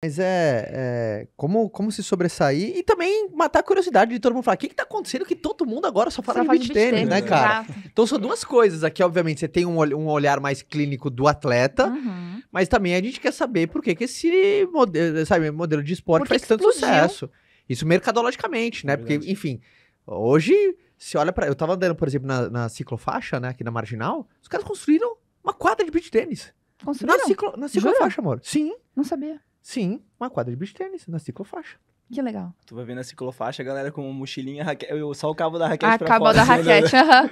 Mas é, é, como, como se sobressair e também matar a curiosidade de todo mundo falar: o que, que tá acontecendo que todo mundo agora só fala só de beat tênis, né, cara? Exato. Então são duas coisas aqui, obviamente. Você tem um, um olhar mais clínico do atleta, uhum. mas também a gente quer saber por que, que esse modelo, sabe, modelo de esporte faz tanto sucesso. Isso mercadologicamente, né? É Porque, enfim, hoje, se olha para Eu tava andando, por exemplo, na, na ciclofaixa, né, aqui na Marginal, os caras construíram uma quadra de beat tênis. Construíram? Na, ciclo, na ciclofaixa, amor. Sim. Não sabia. Sim, uma quadra de beach tênis na ciclofaixa. Que legal. Tu vai ver na ciclofaixa a galera com mochilinha, raquete, só o cabo da raquete ah, pra cabo fora, da assim, raquete, aham. Né?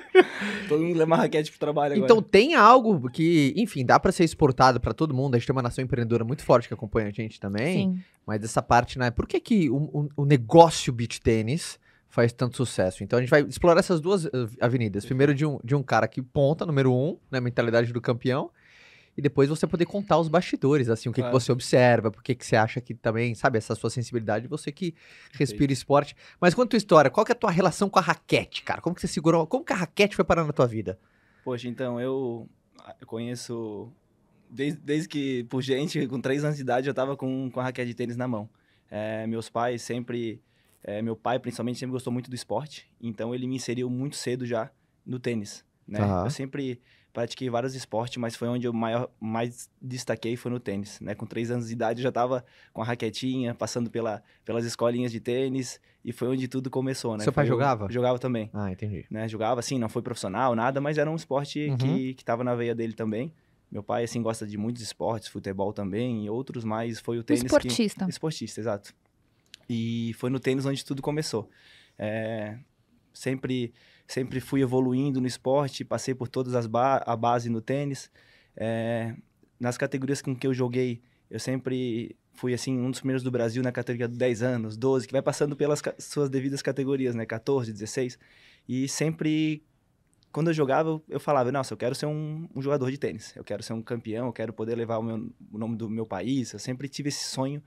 todo mundo leva raquete pro trabalho Então agora. tem algo que, enfim, dá para ser exportado para todo mundo. A gente tem uma nação empreendedora muito forte que acompanha a gente também. Sim. Mas essa parte, né? Por que que o, o, o negócio beach tênis faz tanto sucesso? Então a gente vai explorar essas duas eh, avenidas. Primeiro de um, de um cara que ponta, número um, na né, mentalidade do campeão e depois você poder contar os bastidores, assim, o que, claro. que é. você observa, por que, que você acha que também, sabe, essa sua sensibilidade, você que respira Sim. esporte. Mas quanto tua história, qual que é a tua relação com a raquete, cara? Como que você segurou, como que a raquete foi parar na tua vida? Poxa, então, eu, ah, eu conheço, desde, desde que, por gente, com três anos de idade, eu tava com, com a raquete de tênis na mão. É, meus pais sempre, é, meu pai principalmente sempre gostou muito do esporte, então ele me inseriu muito cedo já no tênis, né? Uhum. Eu sempre pratiquei vários esportes, mas foi onde eu maior, mais destaquei foi no tênis, né? Com três anos de idade eu já estava com a raquetinha, passando pela, pelas escolinhas de tênis e foi onde tudo começou, né? Seu foi, pai jogava? Jogava também. Ah, entendi. Né? Jogava, assim, não foi profissional, nada, mas era um esporte uhum. que, que na veia dele também. Meu pai, assim, gosta de muitos esportes, futebol também e outros, mas foi o tênis Esportista. Que... Esportista, exato. E foi no tênis onde tudo começou. É... Sempre sempre fui evoluindo no esporte, passei por todas as ba a base no tênis. É, nas categorias com que eu joguei, eu sempre fui assim um dos primeiros do Brasil na categoria de 10 anos, 12, que vai passando pelas suas devidas categorias, né, 14, 16. E sempre quando eu jogava, eu falava, nossa, eu quero ser um, um jogador de tênis, eu quero ser um campeão, eu quero poder levar o, meu, o nome do meu país. Eu sempre tive esse sonho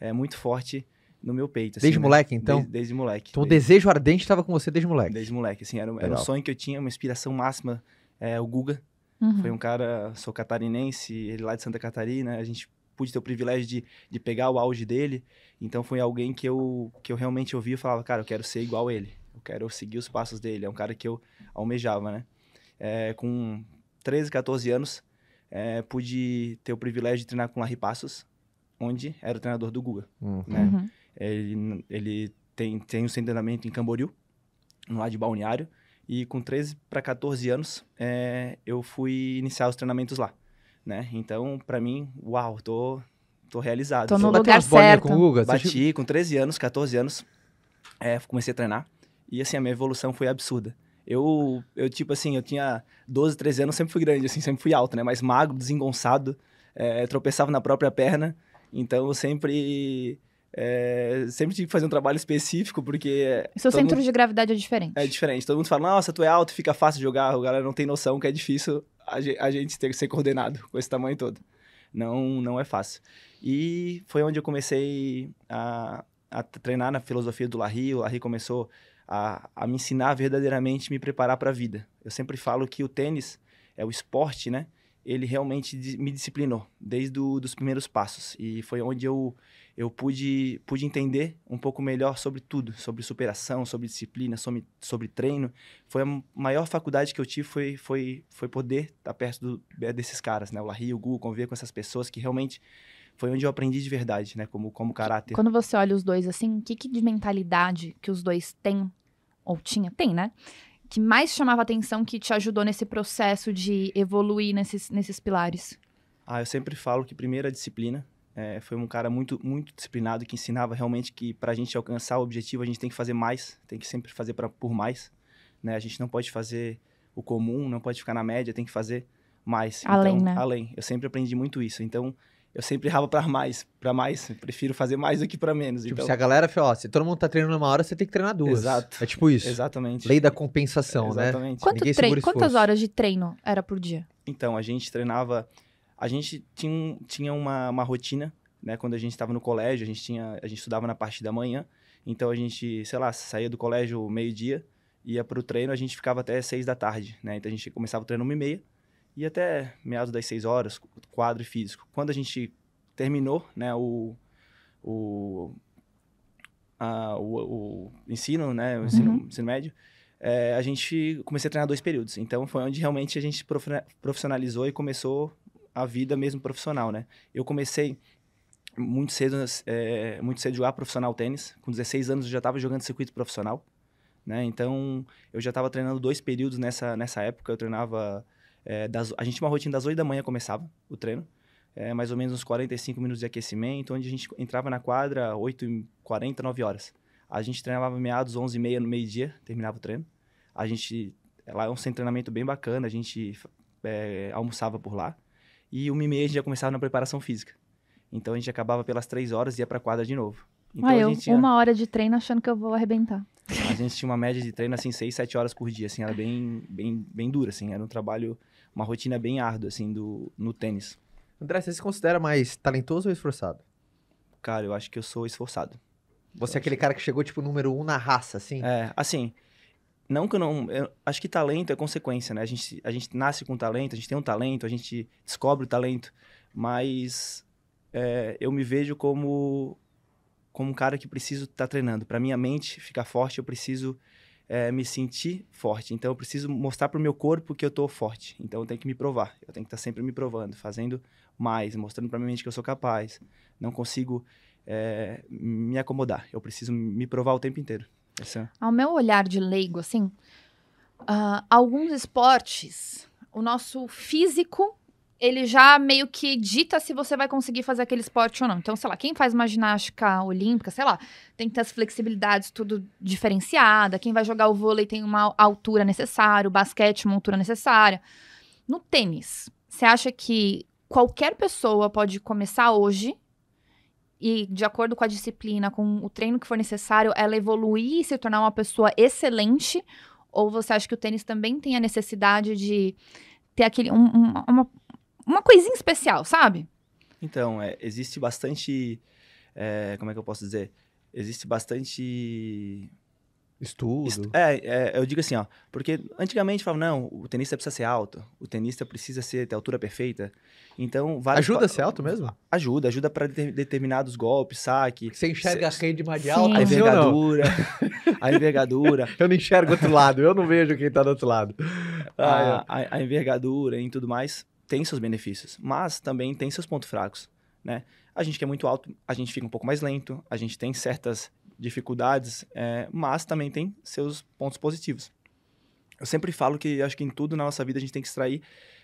é, muito forte no meu peito. Assim, desde né? moleque, então? Desde, desde moleque. Então desde... o desejo ardente estava com você desde moleque? Desde moleque, assim. Era, era um sonho que eu tinha, uma inspiração máxima. É, o Guga uhum. foi um cara, sou catarinense, ele lá de Santa Catarina. A gente pude ter o privilégio de, de pegar o auge dele. Então foi alguém que eu, que eu realmente ouvia e falava, cara, eu quero ser igual ele. Eu quero seguir os passos dele. É um cara que eu almejava, né? É, com 13, 14 anos, é, pude ter o privilégio de treinar com o Larry Passos, onde era o treinador do Guga, uhum. né? Uhum. Ele, ele tem, tem um treinamento em Camboriú, no lado de Balneário. E com 13 para 14 anos, é, eu fui iniciar os treinamentos lá, né? Então, para mim, uau, tô, tô realizado. Tô no Você lugar certo. Com o Bati com 13 anos, 14 anos, é, comecei a treinar. E assim, a minha evolução foi absurda. Eu, eu, tipo assim, eu tinha 12, 13 anos, sempre fui grande, assim, sempre fui alto, né? Mas magro, desengonçado, é, tropeçava na própria perna. Então, eu sempre é, sempre tive que fazer um trabalho específico, porque. Seu centro mundo... de gravidade é diferente. É diferente. Todo mundo fala, nossa, tu é alto, fica fácil jogar. O galera não tem noção que é difícil a, gente ter que ser coordenado com esse tamanho todo. Não, não é fácil. E foi onde eu comecei a, a treinar na filosofia do Larry. O Larry começou a, a me ensinar verdadeiramente me preparar para a vida. Eu sempre falo que o tênis é o esporte, né? Ele realmente me disciplinou desde os primeiros passos. E foi onde eu eu pude, pude entender um pouco melhor sobre tudo, sobre superação, sobre disciplina, sobre, sobre treino. Foi a maior faculdade que eu tive, foi, foi, foi poder estar perto do, é, desses caras, né? O Larry, o Gu, conviver com essas pessoas que realmente foi onde eu aprendi de verdade, né? Como, como caráter. Quando você olha os dois assim, o que, que de mentalidade que os dois têm, ou tinha, tem, né? Que mais chamava atenção, que te ajudou nesse processo de evoluir nesses, nesses pilares? Ah, eu sempre falo que primeiro a disciplina, é, foi um cara muito, muito disciplinado que ensinava realmente que para a gente alcançar o objetivo a gente tem que fazer mais, tem que sempre fazer pra, por mais. Né? A gente não pode fazer o comum, não pode ficar na média, tem que fazer mais. Então, além, então, né? Além. Eu sempre aprendi muito isso. Então, eu sempre rava para mais, para mais. Eu prefiro fazer mais do que para menos. Tipo, então... se a galera falou, se todo mundo tá treinando uma hora, você tem que treinar duas. Exato. É tipo isso. Exatamente. Lei da compensação, é, exatamente. né? Quanto treino, quantas horas de treino era por dia? Então, a gente treinava a gente tinha, tinha uma, uma rotina, né? Quando a gente estava no colégio, a gente, tinha, a gente estudava na parte da manhã, então a gente, sei lá, saía do colégio meio-dia, ia para o treino, a gente ficava até seis da tarde, né? Então a gente começava o treino uma e meia, e até meados das seis horas, quadro e físico. Quando a gente terminou, né, o, o, a, o, o ensino, né, o ensino, uhum. ensino médio, é, a gente comecei a treinar dois períodos. Então foi onde realmente a gente profissionalizou e começou a vida mesmo profissional, né? Eu comecei muito cedo, é, muito cedo jogar profissional tênis. Com 16 anos eu já estava jogando circuito profissional, né? Então eu já estava treinando dois períodos nessa, nessa época. Eu treinava. É, das, a gente tinha uma rotina das 8 da manhã começava o treino. É, mais ou menos uns 45 minutos de aquecimento, onde a gente entrava na quadra 8h40, 9 horas. A gente treinava meados 11h30 no meio-dia, terminava o treino. A gente. Lá é um treinamento bem bacana, a gente é, almoçava por lá e uma e meia a gente já começava na preparação física. Então a gente acabava pelas três horas e ia pra quadra de novo. Então, a gente tinha... uma hora de treino achando que eu vou arrebentar. A gente tinha uma média de treino, assim, seis, sete horas por dia, assim, era bem, bem, bem dura, assim, era um trabalho, uma rotina bem árdua, assim, do, no tênis. André, você se considera mais talentoso ou esforçado? Cara, eu acho que eu sou esforçado. Você é eu é acho. aquele cara que chegou, tipo, número um na raça, assim? É, assim, não que eu não. Eu acho que talento é consequência, né? A gente, a gente nasce com talento, a gente tem um talento, a gente descobre o talento. Mas é, eu me vejo como, como um cara que preciso estar tá treinando. Para minha mente ficar forte, eu preciso é, me sentir forte. Então eu preciso mostrar para o meu corpo que eu estou forte. Então eu tenho que me provar. Eu tenho que estar tá sempre me provando, fazendo mais, mostrando para minha mente que eu sou capaz. Não consigo é, me acomodar. Eu preciso me provar o tempo inteiro. É. Ao meu olhar de leigo, assim, uh, alguns esportes, o nosso físico, ele já meio que dita se você vai conseguir fazer aquele esporte ou não. Então, sei lá, quem faz uma ginástica olímpica, sei lá, tem que ter as flexibilidades tudo diferenciada. Quem vai jogar o vôlei tem uma altura necessária, o basquete uma altura necessária. No tênis, você acha que qualquer pessoa pode começar hoje e de acordo com a disciplina, com o treino que for necessário, ela evoluir e se tornar uma pessoa excelente? Ou você acha que o tênis também tem a necessidade de ter aquele um, um, uma, uma coisinha especial, sabe? Então, é, existe bastante. É, como é que eu posso dizer? Existe bastante Estudo. é, é, eu digo assim, ó. Porque antigamente falavam, não, o tenista precisa ser alto, o tenista precisa ser, ter a altura perfeita. Então, Ajuda a ser alto mesmo? Ajuda, ajuda para de determinados golpes, saque. Você enxerga a rede mais de alta, a envergadura. A envergadura. eu não enxergo outro lado, eu não vejo quem tá do outro lado. Ah, a, é. a, a envergadura e tudo mais tem seus benefícios, mas também tem seus pontos fracos, né? A gente que é muito alto, a gente fica um pouco mais lento, a gente tem certas dificuldades, é, mas também tem seus pontos positivos. Eu sempre falo que acho que em tudo na nossa vida a gente tem que extrair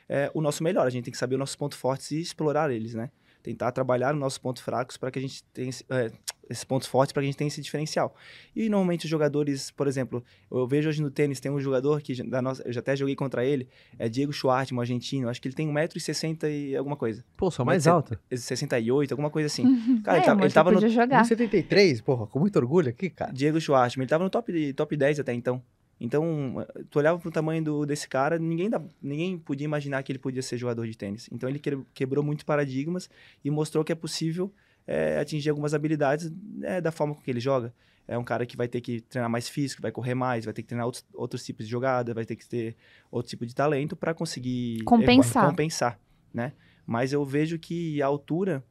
é, o nosso melhor, a gente tem que saber os nossos pontos fortes e explorar eles, né? Tentar trabalhar os nossos pontos fracos para que a gente tenha, é, esses pontos fortes para que a gente tenha esse diferencial. E normalmente os jogadores, por exemplo, eu vejo hoje no tênis, tem um jogador que da nossa, eu já até joguei contra ele, é Diego Schwartz, um argentino, acho que ele tem 1,60m e alguma coisa. Pô, só mais alto. É, 68, alguma coisa assim. Cara, é, ele, tava, ele tava no. Jogar. 73, porra, com muito orgulho aqui, cara. Diego Schwartz, ele tava no top, top 10 até então. Então, tu olhava pro tamanho do, desse cara, ninguém, da, ninguém podia imaginar que ele podia ser jogador de tênis. Então, ele quebrou muito paradigmas e mostrou que é possível é, atingir algumas habilidades né, da forma com que ele joga. É um cara que vai ter que treinar mais físico, vai correr mais, vai ter que treinar outros, outros tipos de jogada, vai ter que ter outro tipo de talento para conseguir compensar. compensar, né? Mas eu vejo que a altura,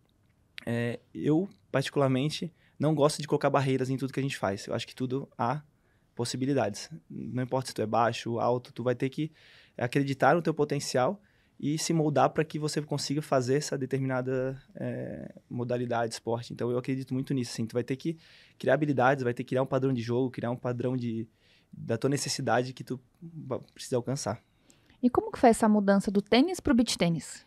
é, eu particularmente não gosto de colocar barreiras em tudo que a gente faz. Eu acho que tudo há possibilidades. Não importa se tu é baixo, alto, tu vai ter que acreditar no teu potencial e se moldar para que você consiga fazer essa determinada é, modalidade de esporte. Então, eu acredito muito nisso. Assim, tu vai ter que criar habilidades, vai ter que criar um padrão de jogo, criar um padrão de, da tua necessidade que tu precisa alcançar. E como que foi essa mudança do tênis para o beach tênis?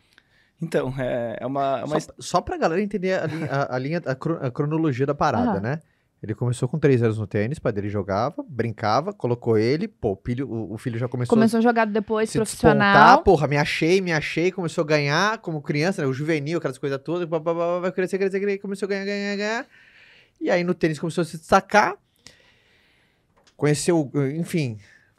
Então, é, é uma... É uma... Só, só para a galera entender a, linha, a, a, linha, a, a cronologia da parada, uhum. né? Ele começou com três anos no tênis, pai dele jogava, brincava, colocou ele, pô, o filho, o, filho já começou. Começou a jogar depois se profissional. Despontar, porra, me achei, me achei, começou a ganhar como criança, né, o juvenil, aquelas coisas todas, blá, blá, blá, vai crescer, crescer, crescer, começou a ganhar, ganhar, ganhar. E aí no tênis começou a se destacar. Conheceu, enfim,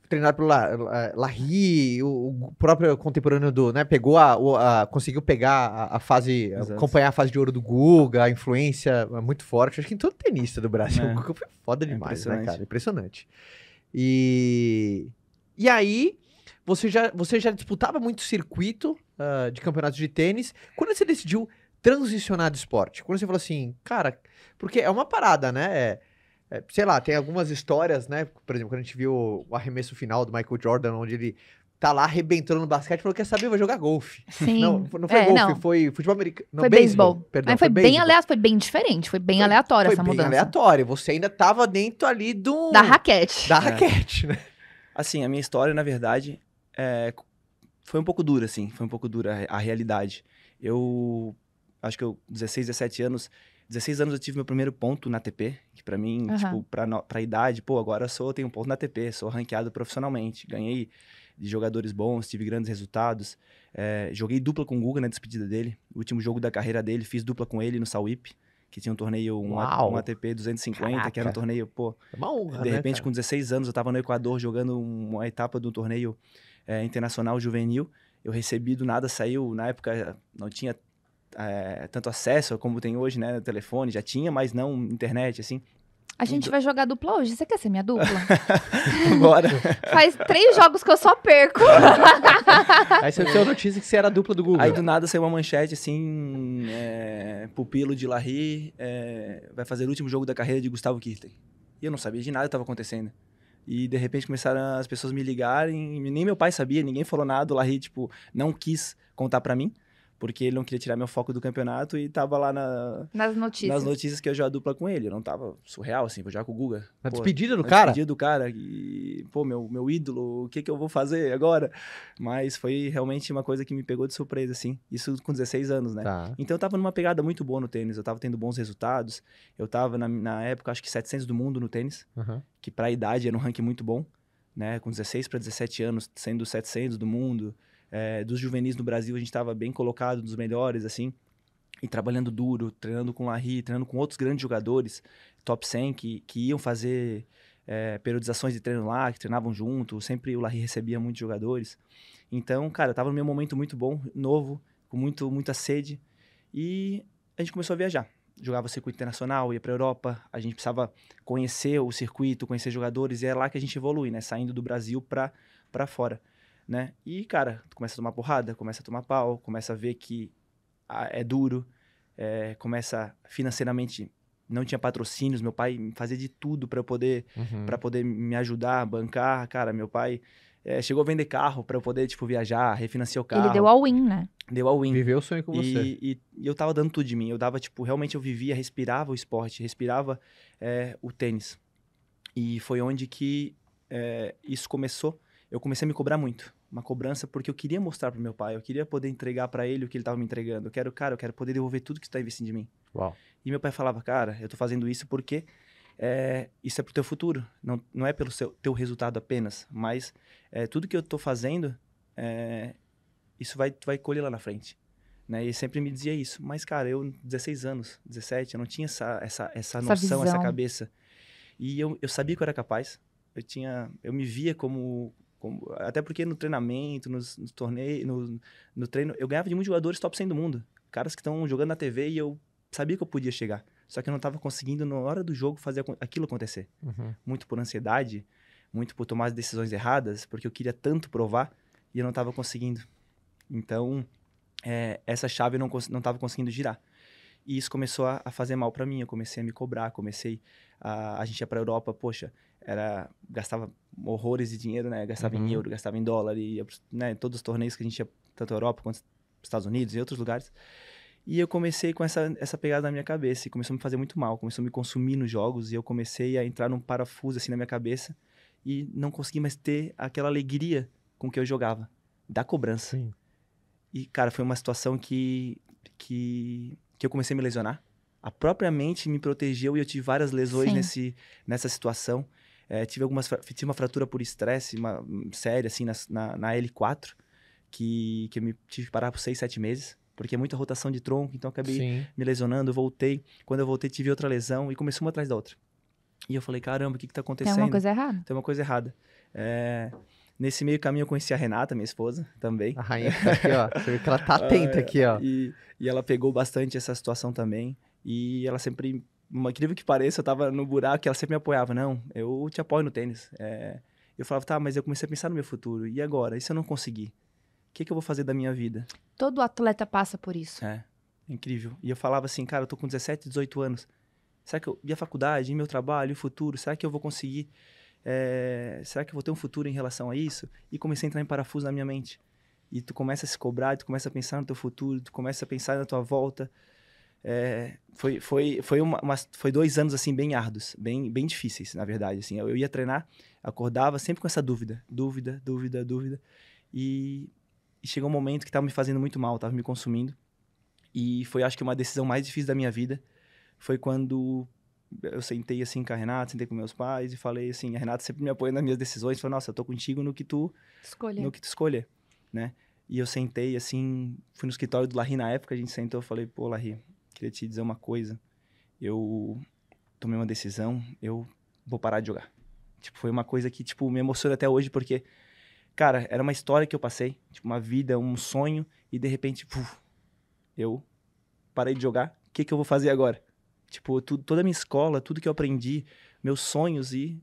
treinado pelo eh, Larry, o, o, próprio contemporâneo do, né, pegou a, a conseguiu pegar a, a fase, Exato. acompanhar a fase de ouro do Guga, a influência é muito forte, acho que em todo tenista do Brasil, é. o Guga foi foda é demais, é né, cara, impressionante. E e aí você já você já disputava muito circuito uh, de campeonatos de tênis, quando você decidiu transicionar de esporte? Quando você falou assim, cara, porque é uma parada, né? É, é, sei lá, tem algumas histórias, né? Por exemplo, quando a gente viu o arremesso final do Michael Jordan, onde ele tá lá arrebentando no basquete, falou, quer saber, vai jogar golfe. Sim. Não, não foi é, golfe, não. foi futebol americano. Não, foi beisebol. Perdão, Mas foi, foi bem aleatório, foi bem diferente, foi bem foi, aleatória foi essa bem mudança. aleatório, você ainda tava dentro ali do... Da raquete. Da é. raquete, né? Assim, a minha história, na verdade, é... foi um pouco dura, assim, foi um pouco dura a, a realidade. Eu, acho que eu, 16, 17 anos, 16 anos eu tive meu primeiro ponto na TP, que para mim, uhum. tipo, pra, pra idade, pô, agora eu sou, tenho um ponto na TP, sou ranqueado profissionalmente, ganhei de jogadores bons, tive grandes resultados. É, joguei dupla com o Guga na despedida dele, o último jogo da carreira dele, fiz dupla com ele no Sauip, que tinha um torneio, um, a, um ATP 250, Caraca. que era um torneio, pô. É uma honra, de né, repente, né, com 16 anos, eu tava no Equador jogando uma etapa de um torneio é, internacional juvenil. Eu recebi do nada, saiu, na época não tinha é, tanto acesso como tem hoje, né? Telefone, já tinha, mas não internet, assim. A gente então vai jogar dupla hoje. Você quer ser minha dupla? Bora. Faz três jogos que eu só perco. Aí você deu notícia que você era a dupla do Google. Aí do nada saiu uma manchete assim: é, Pupilo de Larry é, vai fazer o último jogo da carreira de Gustavo Kirten. E eu não sabia de nada que estava acontecendo. E de repente começaram as pessoas me ligarem, nem meu pai sabia, ninguém falou nada. O Larry, tipo, não quis contar para mim porque ele não queria tirar meu foco do campeonato e tava lá na, nas notícias. Nas notícias que eu já dupla com ele. Eu não tava surreal, assim, vou jogar com o Guga. Na pô, despedida do na cara? despedida do cara. E, pô, meu, meu ídolo, o que que eu vou fazer agora? Mas foi realmente uma coisa que me pegou de surpresa, assim. Isso com 16 anos, né? Tá. Então eu tava numa pegada muito boa no tênis. Eu tava tendo bons resultados. Eu tava, na, na época, acho que 700 do mundo no tênis. Uhum. Que pra idade era um ranking muito bom, né? Com 16 para 17 anos, sendo 700 do mundo é, dos juvenis no Brasil, a gente estava bem colocado, dos melhores, assim. E trabalhando duro, treinando com o Larry, treinando com outros grandes jogadores, top 100, que, que iam fazer é, periodizações de treino lá, que treinavam junto. Sempre o Larry recebia muitos jogadores. Então, cara, eu estava no meu momento muito bom, novo, com muito, muita sede. E a gente começou a viajar jogava circuito internacional, ia para Europa, a gente precisava conhecer o circuito, conhecer jogadores, e é lá que a gente evolui, né? Saindo do Brasil para fora né? E, cara, tu começa a tomar porrada, começa a tomar pau, começa a ver que é duro, é, começa financeiramente não tinha patrocínios, meu pai fazia de tudo para poder uhum. para poder me ajudar, bancar, cara, meu pai é, chegou a vender carro para eu poder, tipo, viajar, refinanciar o carro. Ele deu all-in, né? Deu all-in. Viveu o sonho com e, você. E, e, eu tava dando tudo de mim. Eu dava, tipo, realmente eu vivia, respirava o esporte, respirava é, o tênis. E foi onde que é, isso começou eu comecei a me cobrar muito. Uma cobrança porque eu queria mostrar pro meu pai, eu queria poder entregar para ele o que ele tava me entregando. Eu quero, cara, eu quero poder devolver tudo que tu tá investindo em mim. Uau. E meu pai falava, cara, eu tô fazendo isso porque é, isso é pro teu futuro, não, não é pelo seu, teu resultado apenas, mas é, tudo que eu tô fazendo, é, isso vai, tu vai colher lá na frente. Né? E sempre me dizia isso. Mas, cara, eu, 16 anos, 17, eu não tinha essa, essa, essa, essa noção, visão. essa cabeça. E eu, eu sabia que eu era capaz, eu tinha eu me via como como, até porque no treinamento, nos, nos torneios, no, no, treino, eu ganhava de muitos jogadores top 100 do mundo. Caras que estão jogando na TV e eu sabia que eu podia chegar. Só que eu não estava conseguindo, na hora do jogo, fazer aquilo acontecer. Uhum. Muito por ansiedade, muito por tomar as decisões erradas, porque eu queria tanto provar e eu não estava conseguindo. Então, é, essa chave eu não estava conseguindo girar. E isso começou a, a fazer mal para mim. Eu comecei a me cobrar, comecei a. A gente ia para a Europa, poxa, era gastava horrores de dinheiro, né? Gastava uhum. em euro, gastava em dólar e ia, né, todos os torneios que a gente ia, tanto Europa quanto Estados Unidos e outros lugares. E eu comecei com essa, essa pegada na minha cabeça e começou a me fazer muito mal, começou a me consumir nos jogos e eu comecei a entrar num parafuso assim na minha cabeça e não consegui mais ter aquela alegria com que eu jogava, da cobrança. Sim. E, cara, foi uma situação que, que, que eu comecei a me lesionar. A própria mente me protegeu e eu tive várias lesões Sim. nesse, nessa situação. É, tive algumas tive uma fratura por estresse hum, séria assim na, na, na, L4 que que eu me tive que parar por seis sete meses porque é muita rotação de tronco então acabei Sim. me lesionando voltei quando eu voltei tive outra lesão e começou uma atrás da outra e eu falei caramba o que está acontecendo tem uma coisa errada tem uma coisa errada é... Nesse meio caminho eu conheci a Renata, minha esposa, também. A rainha tá aqui, ó. Você vê que ela tá atenta ah, aqui, ó. E, e ela pegou bastante essa situação também. E ela sempre incrível que pareça, eu tava no buraco e ela sempre me apoiava. Não, eu te apoio no tênis. É... Eu falava, tá, mas eu comecei a pensar no meu futuro. E agora? E se eu não conseguir? O que, que eu vou fazer da minha vida? Todo atleta passa por isso. É, incrível. E eu falava assim, cara, eu tô com 17, 18 anos. Será que eu... E a faculdade? E meu trabalho? E o futuro? Será que eu vou conseguir... É... Será que eu vou ter um futuro em relação a isso? E comecei a entrar em parafuso na minha mente. E tu começa a se cobrar, tu começa a pensar no teu futuro, tu começa a pensar na tua volta é, foi, foi, foi, uma, uma, foi dois anos, assim, bem árduos, bem, bem difíceis, na verdade, assim. Eu, eu ia treinar, acordava sempre com essa dúvida, dúvida, dúvida, dúvida. E, e chegou um momento que estava me fazendo muito mal, estava me consumindo. E foi, acho que, uma decisão mais difícil da minha vida. Foi quando eu sentei assim com a Renata, sentei com meus pais e falei assim, a Renata sempre me apoia nas minhas decisões, Falei: nossa, eu tô contigo no que tu escolher. no que tu escolher, né? E eu sentei assim, fui no escritório do Larry na época, a gente sentou, e falei, pô, Larry, queria te dizer uma coisa. Eu tomei uma decisão, eu vou parar de jogar. Tipo, foi uma coisa que, tipo, me emociona até hoje, porque, cara, era uma história que eu passei, tipo, uma vida, um sonho, e de repente, puf, eu parei de jogar, o que, que eu vou fazer agora? Tipo, tu, toda a minha escola, tudo que eu aprendi, meus sonhos e.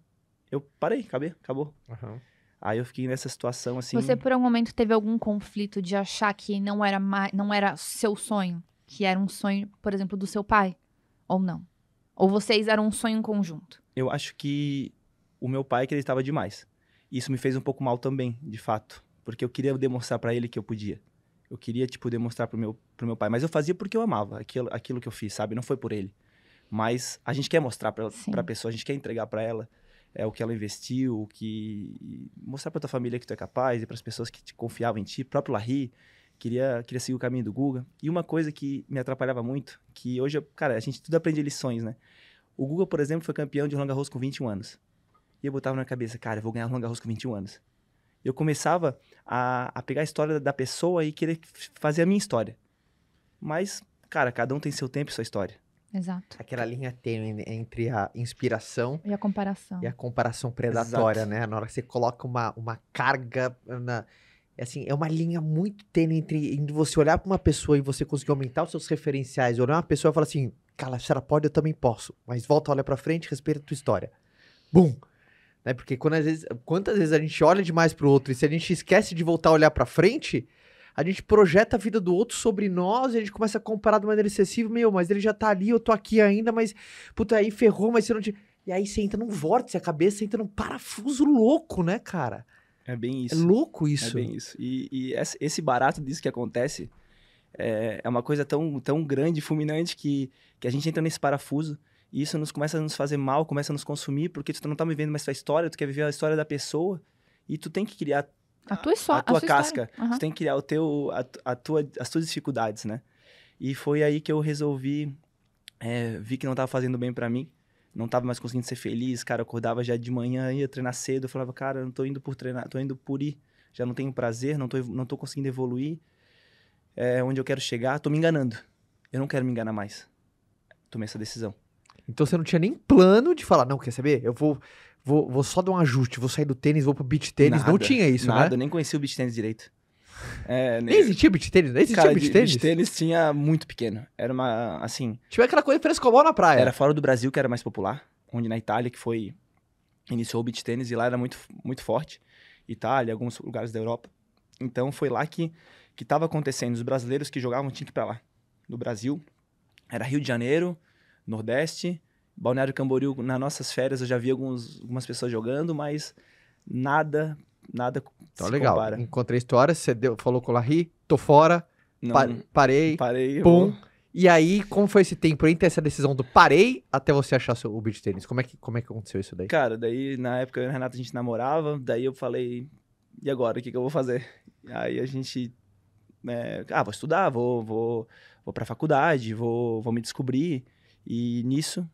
Eu parei, acabei, acabou. Uhum. Aí eu fiquei nessa situação assim. Você por algum momento teve algum conflito de achar que não era mais, não era seu sonho? que era um sonho, por exemplo, do seu pai? Ou não? Ou vocês eram um sonho em conjunto? Eu acho que o meu pai é que ele estava demais. Isso me fez um pouco mal também, de fato, porque eu queria demonstrar para ele que eu podia. Eu queria tipo demonstrar pro meu pro meu pai, mas eu fazia porque eu amava aquilo, aquilo que eu fiz, sabe? Não foi por ele. Mas a gente quer mostrar para para pessoa, a gente quer entregar para ela é o que ela investiu, o que mostrar para tua família que tu é capaz e para as pessoas que te confiavam em ti, próprio Larry, queria, queria seguir o caminho do Guga. E uma coisa que me atrapalhava muito, que hoje, cara, a gente tudo aprende lições, né? O Guga, por exemplo, foi campeão de Roland Garros com 21 anos. E eu botava na cabeça, cara, eu vou ganhar Roland Garros com 21 anos. Eu começava a, a pegar a história da pessoa e querer fazer a minha história. Mas, cara, cada um tem seu tempo e sua história. Exato. Aquela linha tênue entre a inspiração e a comparação. E a comparação predatória, Exato. né? Na hora que você coloca uma, uma carga na, é assim, é uma linha muito tênue entre, entre você olhar para uma pessoa e você conseguir aumentar os seus referenciais, olhar uma pessoa e falar assim, cara, se ela pode, eu também posso. Mas volta, olha para frente, respeita a tua história. Bum! Né? Porque quando, às vezes, quantas vezes a gente olha demais para o outro e se a gente esquece de voltar a olhar para frente, a gente projeta a vida do outro sobre nós e a gente começa a comparar de maneira excessiva, meu, mas ele já tá ali, eu tô aqui ainda, mas puta, aí ferrou, mas você não E aí você entra num vórtice, a cabeça entra num parafuso louco, né, cara? É bem é isso. É louco isso. É bem isso. E, e esse barato disso que acontece é, é, uma coisa tão, tão grande, fulminante, que, que a gente entra nesse parafuso e isso nos começa a nos fazer mal, começa a nos consumir, porque tu não tá vivendo mais tua história, tu quer viver a história da pessoa e tu tem que criar a, a tua, a tua casca, uhum. tu tem que criar o teu, a, a tua, as tuas dificuldades, né? E foi aí que eu resolvi, é, vi que não tava fazendo bem para mim não tava mais conseguindo ser feliz, cara, eu acordava já de manhã, ia treinar cedo, eu falava, cara, eu não tô indo por treinar, tô indo por ir, já não tenho prazer, não tô, não tô conseguindo evoluir, é onde eu quero chegar, tô me enganando, eu não quero me enganar mais, tomei essa decisão. Então você não tinha nem plano de falar, não, quer saber, eu vou, vou, vou só dar um ajuste, vou sair do tênis, vou pro beach tênis, nada, não tinha isso, nada, né? Nada, nem conhecia o beach tênis direito. É, nem né? existia tipo beat tênis? Nem existia cara, beat tipo tênis? Beat tênis tinha muito pequeno. Era uma, assim... Tinha tipo, é aquela coisa frescobol na praia. Era fora do Brasil que era mais popular. Onde na Itália que foi... Iniciou o beat tênis e lá era muito, muito forte. Itália, alguns lugares da Europa. Então foi lá que que estava acontecendo. Os brasileiros que jogavam tinham que ir para lá. No Brasil era Rio de Janeiro, Nordeste, Balneário Camboriú. Nas nossas férias eu já vi alguns, algumas pessoas jogando, mas nada nada então, se legal. compara. Encontrei histórias, você deu, falou com o Larry, tô fora, não, pa parei, parei, pum. E aí, como foi esse tempo entre essa decisão do parei até você achar seu, o beat tênis? Como é, que, como é que aconteceu isso daí? Cara, daí na época eu e o Renato a gente namorava, daí eu falei, e agora, o que, que eu vou fazer? Aí a gente, é, ah, vou estudar, vou, vou, vou pra faculdade, vou, vou me descobrir. E nisso,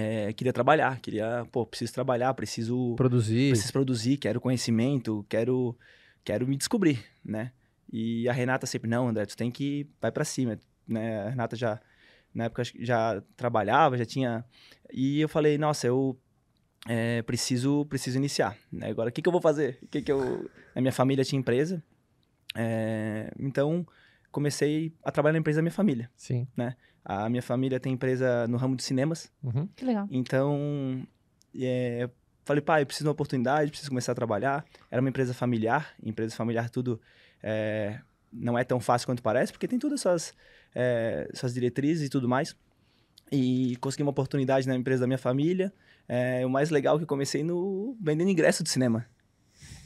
é, queria trabalhar, queria, pô, preciso trabalhar, preciso produzir, preciso produzir, quero conhecimento, quero quero me descobrir, né? E a Renata sempre não, André, tu tem que vai para cima, né? A Renata já na época já trabalhava, já tinha e eu falei, nossa, eu é, preciso preciso iniciar, né? Agora o que, que eu vou fazer? O que que eu a minha família tinha empresa, é, então comecei a trabalhar na empresa da minha família, sim, né? A minha família tem empresa no ramo de cinemas. Uhum. Que legal. Então, é, falei, pai, preciso de uma oportunidade, preciso começar a trabalhar. Era uma empresa familiar, empresa familiar tudo é, não é tão fácil quanto parece, porque tem todas suas, é, suas diretrizes e tudo mais. E consegui uma oportunidade na empresa da minha família. É, o mais legal é que eu comecei no vendendo ingresso de cinema.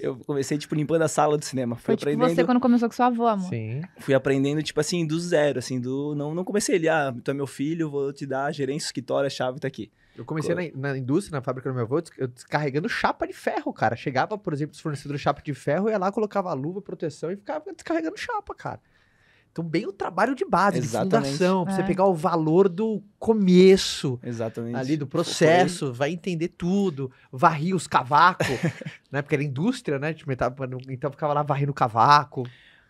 Eu comecei, tipo, limpando a sala do cinema. Foi tipo aprendendo. você quando começou com sua avó, amor. Sim. Fui aprendendo, tipo assim, do zero, assim, do. Não, não comecei ali, ah, tu é meu filho, vou te dar a gerência, escritório, a chave, tá aqui. Eu comecei na, na, indústria, na fábrica do meu avô, eu descarregando chapa de ferro, cara. Chegava, por exemplo, os fornecedores de chapa de ferro, ia lá, colocava a luva, proteção e ficava descarregando chapa, cara. Então, bem o trabalho de base, Exatamente. de fundação, para é. você pegar o valor do começo Exatamente. ali do processo, vai entender tudo, varrer os cavacos, né? Porque era indústria, né? Tipo, então ficava lá varrendo cavaco.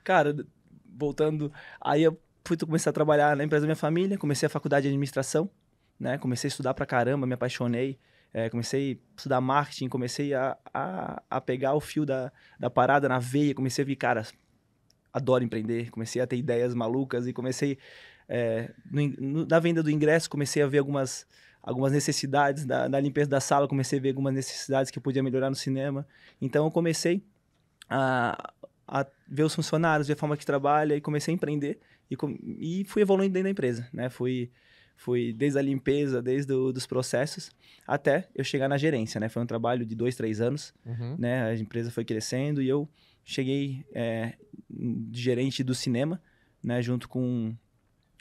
Cara, voltando, aí eu fui começar a trabalhar na empresa da minha família, comecei a faculdade de administração, né? Comecei a estudar pra caramba, me apaixonei. É, comecei a estudar marketing, comecei a, a, a pegar o fio da, da parada na veia, comecei a ver, cara, adoro empreender, comecei a ter ideias malucas e comecei é, no, no, na venda do ingresso comecei a ver algumas algumas necessidades da, na limpeza da sala comecei a ver algumas necessidades que eu podia melhorar no cinema então eu comecei a, a ver os funcionários ver a forma que trabalha e comecei a empreender e, e fui evoluindo dentro da empresa né fui fui desde a limpeza, desde o, dos processos, até eu chegar na gerência, né? Foi um trabalho de dois, três anos, uhum. né? A empresa foi crescendo e eu cheguei é, gerente do cinema, né, junto com,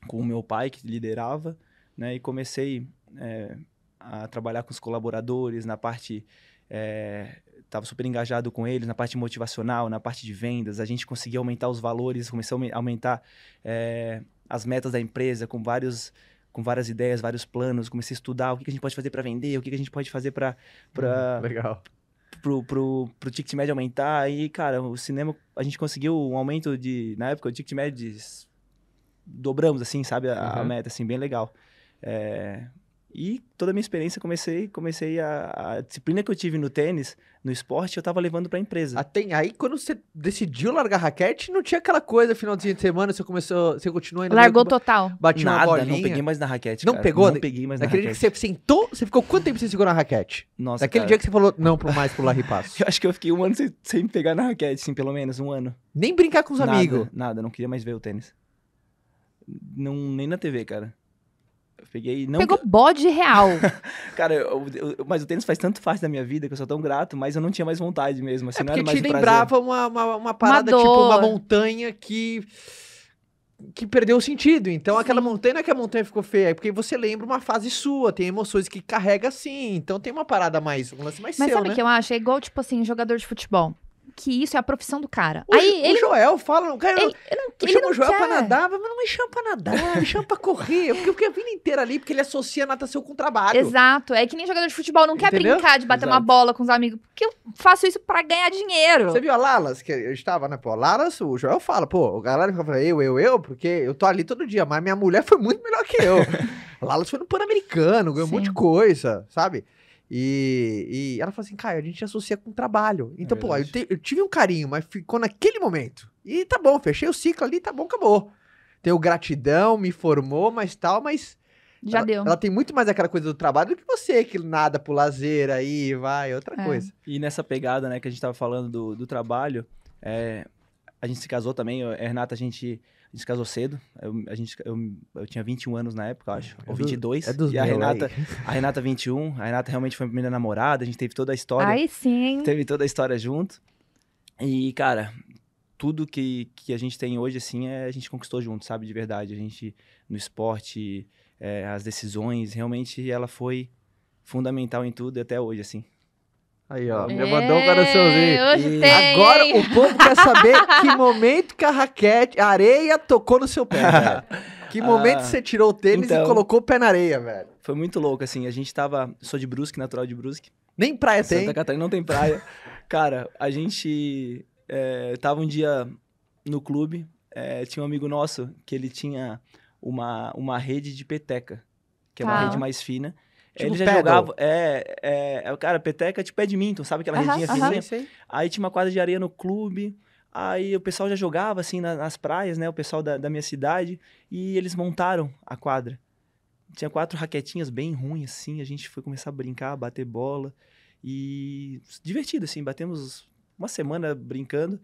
com o meu pai, que liderava, né, e comecei é, a trabalhar com os colaboradores na parte. Estava é, super engajado com eles na parte motivacional, na parte de vendas. A gente conseguia aumentar os valores, começou a aumentar é, as metas da empresa com vários com várias ideias, vários planos, comecei a estudar o que, a gente pode fazer para vender, o que, a gente pode fazer para hum, legal pro, pro, pro ticket médio aumentar. Aí, cara, o cinema, a gente conseguiu um aumento de, na época, o ticket médio de, dobramos, assim, sabe, a, uhum. a meta, assim, bem legal. É, e toda a minha experiência comecei, comecei a, a disciplina que eu tive no tênis, no esporte, eu estava levando para a empresa. Até aí quando você decidiu largar raquete, não tinha aquela coisa final de semana, você começou, você continua ainda Largou total. Bateu Nada, uma bolinha. não peguei mais na raquete, Não cara. pegou? Não peguei mais na Naquele raquete. dia que você sentou, você ficou quanto tempo você segurou na raquete? Nossa, Naquele cara. dia que você falou não por mais por lá Passo. eu acho que eu fiquei um ano sem, sem pegar na raquete, sim, pelo menos um ano. Nem brincar com os nada, amigos. Nada, não queria mais ver o tênis. Não, nem na TV, cara. Eu peguei. Não Pegou bode real. cara, eu, eu, mas o tênis faz tanto parte da minha vida que eu sou tão grato, mas eu não tinha mais vontade mesmo. Assim, é porque te lembrava uma, uma, uma, parada, uma tipo uma montanha que que perdeu o sentido. Então, Sim. aquela montanha não é que a montanha ficou feia, é porque você lembra uma fase sua, tem emoções que carrega assim. Então, tem uma parada mais, um lance mais Mas seu, sabe o né? que eu acho? É igual, tipo assim, jogador de futebol que isso é a profissão do cara. O, aí o ele, Joel fala, cara, ele, eu, não, eu chamo o Joel quer. pra nadar, mas não me chama pra nadar, me chama pra correr. Porque eu fiquei a vida inteira ali, porque ele associa natação com trabalho. Exato, é que nem jogador de futebol, não Entendeu? quer brincar de bater Exato. uma bola com os amigos, porque eu faço isso pra ganhar dinheiro. Você viu a Lalas, que eu estava, né, pô, a Lalas, o Joel fala, pô, o galera fica falando, eu, eu, eu, porque eu tô ali todo dia, mas minha mulher foi muito melhor que eu. a Lalas foi no Pan-Americano, ganhou Sim. um monte de coisa, sabe? E, e ela falou assim, cara, a gente associa com trabalho. É então, é pô, eu, te, eu, tive um carinho, mas ficou naquele momento. E tá bom, fechei o ciclo ali, tá bom, acabou. Tenho gratidão, me formou, mas tal, mas. Já ela, deu. Ela tem muito mais aquela coisa do trabalho do que você, que nada pro lazer aí, vai, é outra é. coisa. E nessa pegada, né, que a gente tava falando do, do trabalho, é, a gente se casou também, eu, a Renata, a gente a gente casou cedo. Eu, a gente, eu, eu tinha 21 anos na época, acho. É ou 22. é dos e a Renata, a Renata 21. A Renata realmente foi minha namorada. A gente teve toda a história. Aí sim. Teve toda a história junto. E, cara, tudo que, que a gente tem hoje, assim, é, a gente conquistou junto, sabe? De verdade. A gente, no esporte, é, as decisões, realmente ela foi fundamental em tudo até hoje, assim. Aí, ó. É, me mandou um coraçãozinho. E... Agora o povo quer saber que momento que a raquete, a areia tocou no seu pé, velho. Que ah. momento ah, você tirou o tênis então, e colocou o pé na areia, velho? Foi muito louco, assim. A gente tava. Sou de Brusque, natural de Brusque. Nem praia Santa tem. Santa Catarina não tem praia. Cara, a gente é, tava um dia no clube. É, tinha um amigo nosso que ele tinha uma, uma rede de peteca, que é ah. uma tá. rede mais fina. Tipo, ele já pedal. jogava. É, é, é, cara, peteca é tipo badminton, sabe aquela uh -huh, redinha uh -huh, fininha? Sei. Aí tinha uma quadra de areia no clube. Aí o pessoal já jogava assim na, nas praias, né? O pessoal da, da, minha cidade. E eles montaram a quadra. Tinha quatro raquetinhas bem ruins, assim. A gente foi começar a brincar, bater bola. E divertido, assim. Batemos uma semana brincando.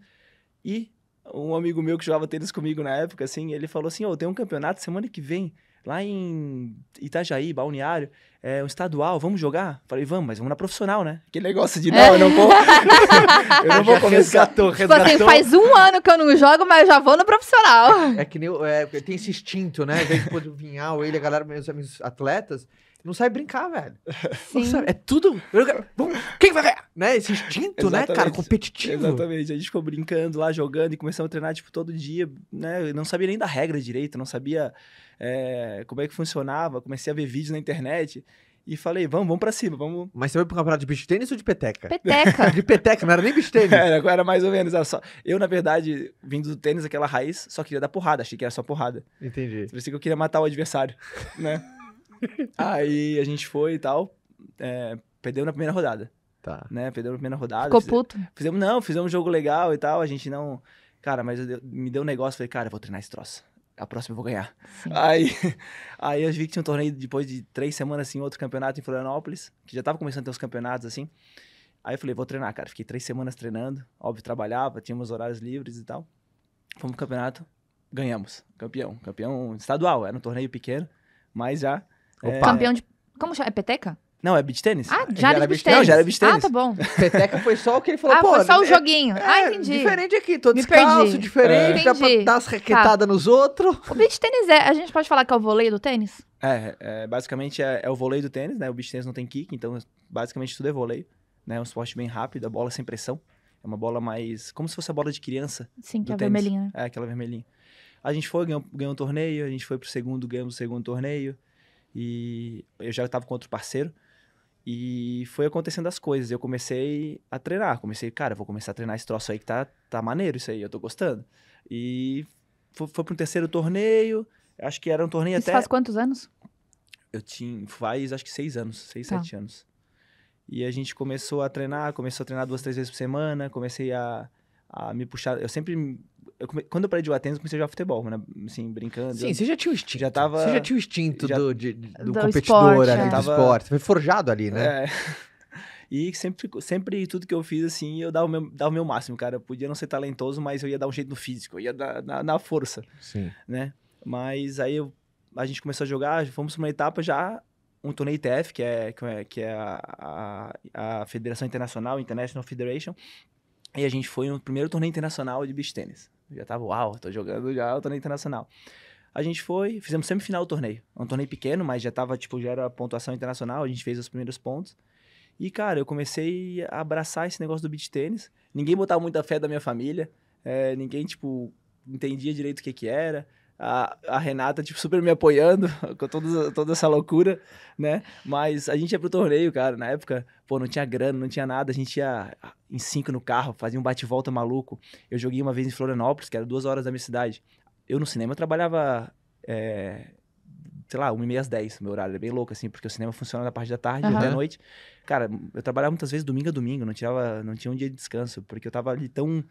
E um amigo meu que jogava tênis comigo na época, assim, ele falou assim: Ô, oh, tem um campeonato semana que vem lá em Itajaí, Balneário, é, um estadual, vamos jogar? Falei, vamos, mas vamos na profissional, né? Que negócio de não, é. eu não vou. eu não vou começar. a torre. Tipo assim, faz um ano que eu não jogo, mas já vou no profissional. É, que nem, é, tem esse instinto, né? Vejo depois do Vinhal, ele, a galera, meus amigos atletas, não sabe brincar, velho. Sim. Sabe, é tudo. quem vai ganhar? Né? Esse instinto, né, cara? Competitivo. Exatamente. A gente ficou brincando lá, jogando e começamos a treinar, tipo, todo dia, né? Eu não sabia nem da regra direito, não sabia é, como é que funcionava. Comecei a ver vídeos na internet. E falei, vamos, vamos pra cima, vamos. Mas você foi pro campeonato de beach tênis ou de peteca? Peteca. de peteca, não era nem beach tênis. Era, era mais ou menos. Era só... Eu, na verdade, vindo do tênis, aquela raiz, só queria dar porrada, achei que era só porrada. Entendi. Parecia que eu queria matar o adversário, né? Aí a gente foi e tal. É, perdeu na primeira rodada. Tá. Né? Perdeu na primeira rodada. Ficou fizemos, puto? Fizemos, não, fizemos um jogo legal e tal. A gente não. Cara, mas me deu um negócio. Falei, cara, eu vou treinar esse troço. A próxima eu vou ganhar. Aí, aí eu vi que tinha um torneio depois de três semanas, assim, outro campeonato em Florianópolis, que já tava começando a ter os campeonatos, assim. Aí eu falei, vou treinar, cara. Fiquei três semanas treinando. Óbvio, trabalhava, tínhamos horários livres e tal. Fomos pro campeonato, ganhamos. Campeão, campeão estadual. Era um torneio pequeno, mas já Opa. É. Campeão de. Como chama? É peteca? Não, é beat tênis. Ah, já era beat tênis. Não, já era beat tênis. Ah, tá bom. Peteca foi só o que ele falou, ah, pô. foi só o é joguinho. Ah, é, ah, entendi. Diferente aqui, todo descalço, Me perdi. diferente, dá pra dar as tá. requetadas tá. nos outros. O beat tênis é, a gente pode falar que é o voleio do tênis? É, é basicamente é, é, o voleio do tênis, né? O beat tênis não tem kick, então basicamente tudo é voleio Né? É um esporte bem rápido, a bola sem pressão. É uma bola mais, como se fosse a bola de criança. Sim, que é vermelhinha. Né? É, aquela vermelhinha. A gente foi, ganhou, ganhou um torneio, a gente foi pro segundo, ganhamos o segundo torneio. E eu já estava com outro parceiro. E foi acontecendo as coisas. Eu comecei a treinar. Comecei, cara, vou começar a treinar esse troço aí que tá, tá maneiro isso aí, eu tô gostando. E foi, foi para um terceiro torneio. Acho que era um torneio Isso até. faz quantos anos? Eu tinha. Faz acho que seis anos, seis, tá. sete anos. E a gente começou a treinar, começou a treinar duas, três vezes por semana, comecei a a me puxar. Eu sempre. Eu come... Quando eu parei de Atenas, eu comecei a jogar futebol, né? Assim, brincando. Sim, eu... você já tinha o instinto. Já tava... Você já tinha o instinto já... do, de, do, do, competidor esporte, ali, é. do tava... esporte. Foi forjado ali, né? É. E sempre, sempre tudo que eu fiz, assim, eu dava o meu, dava o meu máximo, cara. Eu podia não ser talentoso, mas eu ia dar um jeito no físico, eu ia dar na, na força. Sim. Né? Mas aí eu, a gente começou a jogar, fomos para uma etapa já, um torneio ITF, que é, que é, que é a, a, a Federação Internacional, International Federation, e a gente foi no primeiro torneio internacional de beach tênis. Já tava, uau, tô jogando já o torneio internacional. A gente foi, fizemos semifinal do torneio. É um torneio pequeno, mas já tava, tipo, já era pontuação internacional, a gente fez os primeiros pontos. E, cara, eu comecei a abraçar esse negócio do beach tênis. Ninguém botava muita fé da minha família, é, ninguém, tipo, entendia direito o que que era a, a, Renata, tipo, super me apoiando com toda, toda essa loucura, né? Mas a gente ia pro torneio, cara, na época, pô, não tinha grana, não tinha nada, a gente ia em cinco no carro, fazia um bate-volta maluco. Eu joguei uma vez em Florianópolis, que era duas horas da minha cidade. Eu no cinema eu trabalhava, é, sei lá, uma e meia às dez, meu horário era bem louco, assim, porque o cinema funciona na parte da tarde, uhum. da noite. Cara, eu trabalhava muitas vezes domingo a domingo, não, tirava, não tinha um dia de descanso, porque eu tava ali tão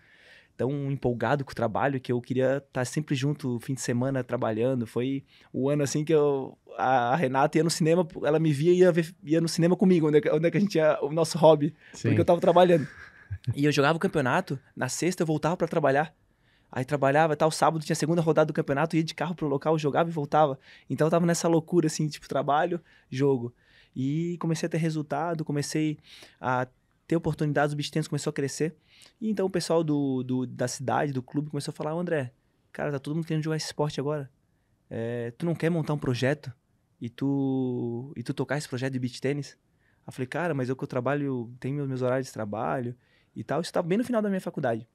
tão empolgado com o trabalho que eu queria estar tá sempre junto, fim de semana, trabalhando. Foi o ano assim que eu, a Renata ia no cinema, ela me via e ia, ia no cinema comigo, onde, é onde é que a gente ia, o nosso hobby, Sim. porque eu tava trabalhando. e eu jogava o campeonato, na sexta eu voltava para trabalhar. Aí trabalhava, tal, sábado tinha a segunda rodada do campeonato, ia de carro pro local, jogava e voltava. Então eu tava nessa loucura, assim, tipo, trabalho, jogo. E comecei a ter resultado, comecei a ter oportunidades, o beach tennis começou a crescer. E então o pessoal do, do da cidade, do clube, começou a falar: oh, André, cara, tá todo mundo querendo jogar esse esporte agora. É, tu não quer montar um projeto e tu, e tu tocar esse projeto de beach tênis? Eu falei, cara, mas eu que eu trabalho, tenho meus, meus horários de trabalho e tal. Isso estava tá bem no final da minha faculdade.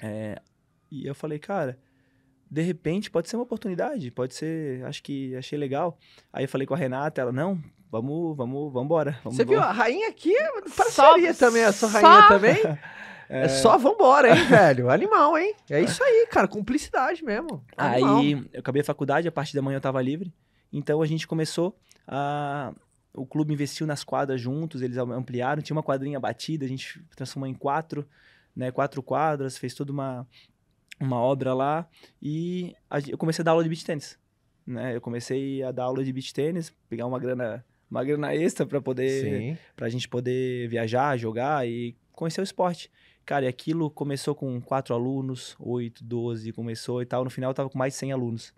É, e eu falei, cara, de repente pode ser uma oportunidade, pode ser, acho que achei legal. Aí eu falei com a Renata, ela, não, vamos, vamos, vamos embora. Você viu, a rainha aqui é parceria só, também, a sua rainha também. É... é só vambora, hein, velho? Animal, hein? É isso aí, cara, cumplicidade mesmo. Animal. Aí eu acabei a faculdade, a partir da manhã eu tava livre. Então a gente começou a o clube investiu nas quadras juntos, eles ampliaram, tinha uma quadrinha batida, a gente transformou em quatro, né, quatro quadras, fez toda uma, uma obra lá e eu comecei a dar aula de beach tênis, né? Eu comecei a dar aula de beach tênis, pegar uma grana, uma grana extra para poder, para a gente poder viajar, jogar e conhecer o esporte. Cara, e aquilo começou com quatro alunos, oito, doze começou e tal. No final eu tava com mais de 100 alunos.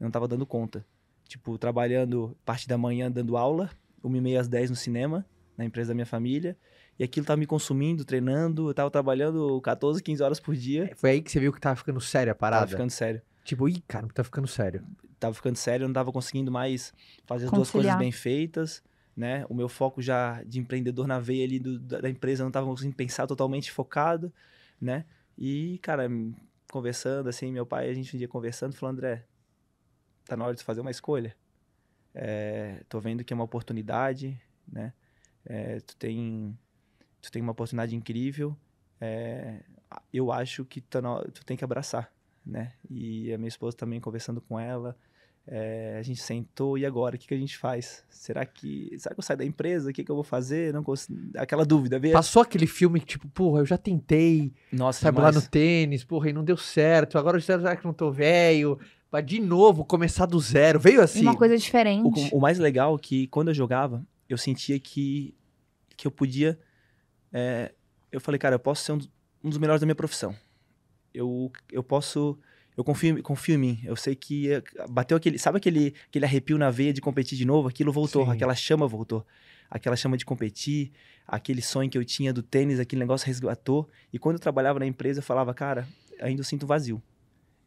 Eu não tava dando conta. Tipo, trabalhando parte da manhã dando aula, uma e meia às dez no cinema, na empresa da minha família aquilo tava me consumindo, treinando, eu tava trabalhando 14, 15 horas por dia. É, foi aí que você viu que tava ficando séria a parada? Tava ficando sério. Tipo, ih, cara, tá ficando sério. Tava ficando sério, eu não tava conseguindo mais fazer as Conciliar. duas coisas bem feitas, né? O meu foco já de empreendedor na veia ali do, da empresa, eu não tava conseguindo pensar totalmente focado, né? E, cara, conversando assim, meu pai, a gente um dia conversando, falou, André, tá na hora de fazer uma escolha. É, tô vendo que é uma oportunidade, né? É, tu tem tu tem uma oportunidade incrível, é, eu acho que tu, tu, tem que abraçar, né? E a minha esposa também, conversando com ela, é, a gente sentou, e agora? O que, que a gente faz? Será que, será que eu saio da empresa? O que, que eu vou fazer? Não consigo... Aquela dúvida. Passou aquele filme que, tipo, porra, eu já tentei, Nossa, sabe, demais. lá no tênis, porra, e não deu certo, agora já que não tô velho? Vai de novo começar do zero. Veio assim. Uma coisa diferente. O, o mais legal é que quando eu jogava, eu sentia que, que eu podia é, eu falei, cara, eu posso ser um, um, dos melhores da minha profissão. Eu, eu posso. Eu confio, confio em mim. Eu sei que é, bateu aquele. Sabe aquele, aquele arrepio na veia de competir de novo? Aquilo voltou, Sim. aquela chama voltou. Aquela chama de competir, aquele sonho que eu tinha do tênis, aquele negócio resgatou. E quando eu trabalhava na empresa, eu falava, cara, ainda sinto vazio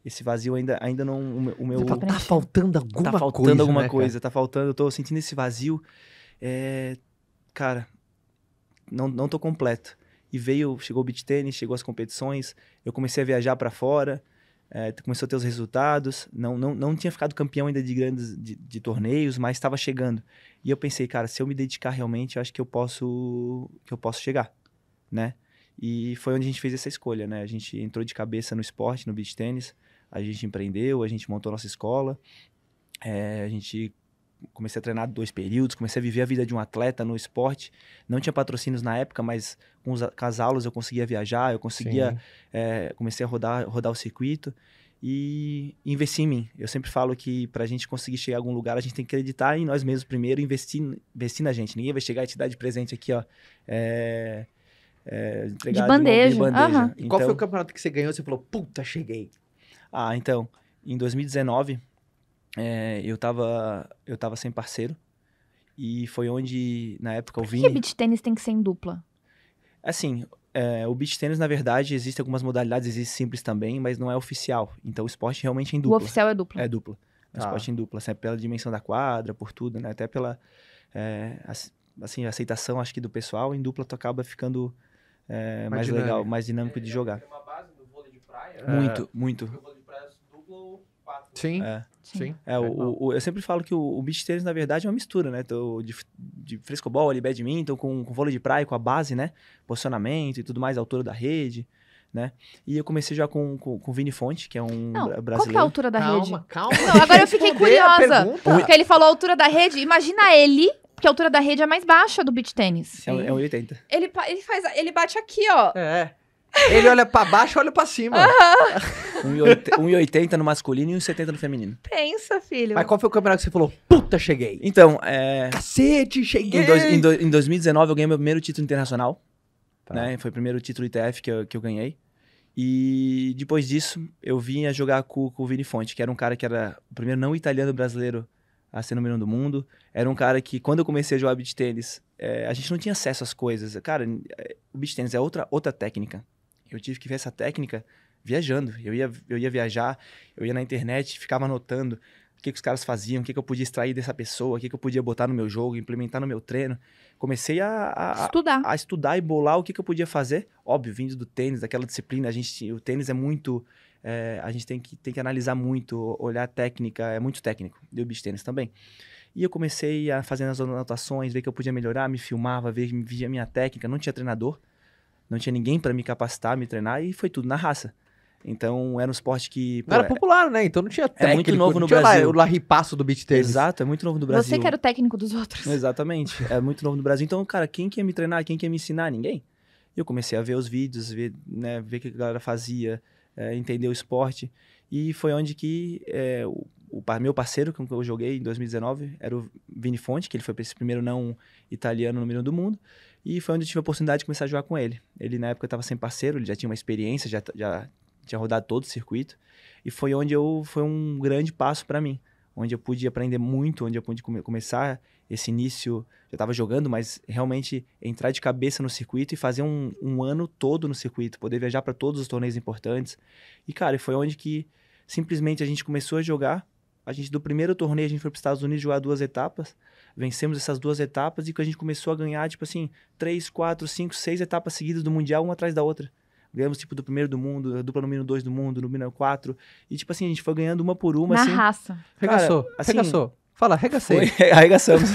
esse vazio ainda, ainda não. O meu, tá, tá, tá faltando alguma coisa. Tá faltando coisa, alguma né, coisa, tá faltando, eu tô sentindo esse vazio. É, cara, não, não tô completo. E veio, chegou o beat tênis, chegou as competições, eu comecei a viajar para fora, é, começou a ter os resultados. Não, não, não tinha ficado campeão ainda de grandes de, de torneios, mas estava chegando. E eu pensei, cara, se eu me dedicar realmente, eu acho que eu posso que eu posso chegar, né? E foi onde a gente fez essa escolha, né? A gente entrou de cabeça no esporte, no beach tênis, a gente empreendeu, a gente montou nossa escola, é, a gente comecei a treinar dois períodos, comecei a viver a vida de um atleta no esporte. Não tinha patrocínios na época, mas com, os, com as aulas eu conseguia viajar, eu conseguia. É, comecei a rodar, rodar o circuito e investir em mim. Eu sempre falo que para a gente conseguir chegar a algum lugar, a gente tem que acreditar em nós mesmos primeiro, investir, investir na gente. Ninguém vai chegar e te dar de presente aqui, ó. É, é, de bandeja. De bandeja. Uhum. Então, qual foi então o campeonato que você ganhou? Você falou, puta, cheguei. Ah, então, em 2019 é, eu, tava, eu tava sem parceiro. E foi onde, na época, eu vim. Por que beach tênis tem que ser em dupla? Assim, é, o beach tênis, na verdade, existe algumas modalidades, existe simples também, mas não é oficial. Então o esporte realmente é em dupla. O oficial é dupla. É dupla. o tá. esporte é em dupla, assim, é pela dimensão da quadra, por tudo, né? Até pela é, assim, aceitação, acho que, do pessoal, em dupla tu acaba ficando é, mais, mais legal, mais dinâmico é, de jogar. Praia, muito, muito. Sim. É. Sim. É, o, o, eu sempre falo que o, o beach tênis, na verdade, é uma mistura, né? Tô de, de frescobol ali, badminton, com, com vôlei de praia, com a base, né? Posicionamento e tudo mais, altura da rede, né? E eu comecei já com, com, com o Vini Fonte, que é um não, brasileiro. Qual que é a altura da calma, rede? Calma, calma. agora eu fiquei curiosa. Porque ele falou a altura da rede. Imagina ele, porque a altura da rede é mais baixa do beach tênis. É, é Ele, ele, faz, ele bate aqui, ó. É. é. Ele olha para baixo, olha para cima. Uhum. 1,80 no masculino e 1,70 no feminino. Pensa, filho. Mas qual foi o campeonato que você falou? Puta, cheguei. Então, é... Cacete, cheguei. Em, dois, em, do, em 2019 eu ganhei meu primeiro título internacional. Tá. Né? Foi o primeiro título ITF que eu, que eu ganhei. E depois disso, eu vinha jogar com, com o Vini Fonte, que era um cara que era o primeiro não italiano brasileiro a ser número um do mundo. Era um cara que, quando eu comecei a jogar beat tênis, é, a gente não tinha acesso às coisas. Cara, é, o beat tênis é outra, outra técnica. Eu tive que ver essa técnica viajando. Eu ia, eu ia viajar, eu ia na internet, ficava anotando o que, que os caras faziam, o que, que eu podia extrair dessa pessoa, o que, que eu podia botar no meu jogo, implementar no meu treino. Comecei a, a estudar, a, estudar e bolar o que, que eu podia fazer. Óbvio, vindo do tênis, daquela disciplina, a gente, o tênis é muito é, a gente tem que, tem que analisar muito, olhar técnica, é muito técnico, e o tênis também. E eu comecei a fazer as anotações, ver que eu podia melhorar, me filmava, ver, via minha técnica, não tinha treinador, não tinha ninguém para me capacitar, me treinar, e foi tudo na raça. Então era um esporte que. Pô, era é popular, né? Então não tinha técnico. É muito novo no Brasil. Lá, o larripasso do beat tênis. Exato, é muito novo no Brasil. Você que era o técnico dos outros. Exatamente. É muito novo no Brasil. Então, cara, quem quer me treinar? Quem quer me ensinar? Ninguém. E eu comecei a ver os vídeos, ver, né, ver o que a galera fazia, é, entender o esporte. E foi onde que é, o, o, meu parceiro, com que eu joguei em 2019, era o Vini Fonte, que ele foi para esse primeiro não italiano número um do mundo. E foi onde eu tive a oportunidade de começar a jogar com ele. Ele, na época, estava sem parceiro, ele já tinha uma experiência, já, já tinha rodado todo o circuito. E foi onde eu foi um grande passo para mim, onde eu pude aprender muito, onde eu pude come, começar esse início. Eu estava jogando, mas realmente entrar de cabeça no circuito e fazer um, um ano todo no circuito, poder viajar para todos os torneios importantes. E, cara, foi onde que simplesmente a gente começou a jogar. A gente, do primeiro torneio, a gente foi para os Estados Unidos jogar duas etapas vencemos essas duas etapas e que a gente começou a ganhar, tipo assim, três, quatro, cinco, seis etapas seguidas do Mundial, uma atrás da outra. Ganhamos, tipo, do primeiro do mundo, dupla número dois do mundo, número quatro E, tipo assim, a gente foi ganhando uma por uma, Na assim. raça. Regaçou, cara, assim, regaçou. Fala, arregacei. arregaçamos.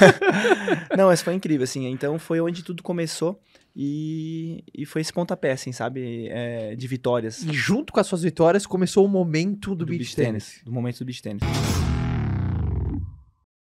Não, mas foi incrível, assim. Então, foi onde tudo começou. E, e foi esse pontapé, assim, sabe? É, de vitórias. E junto com as suas vitórias, começou o momento do, do beach, beach tennis. Do momento do beach tennis.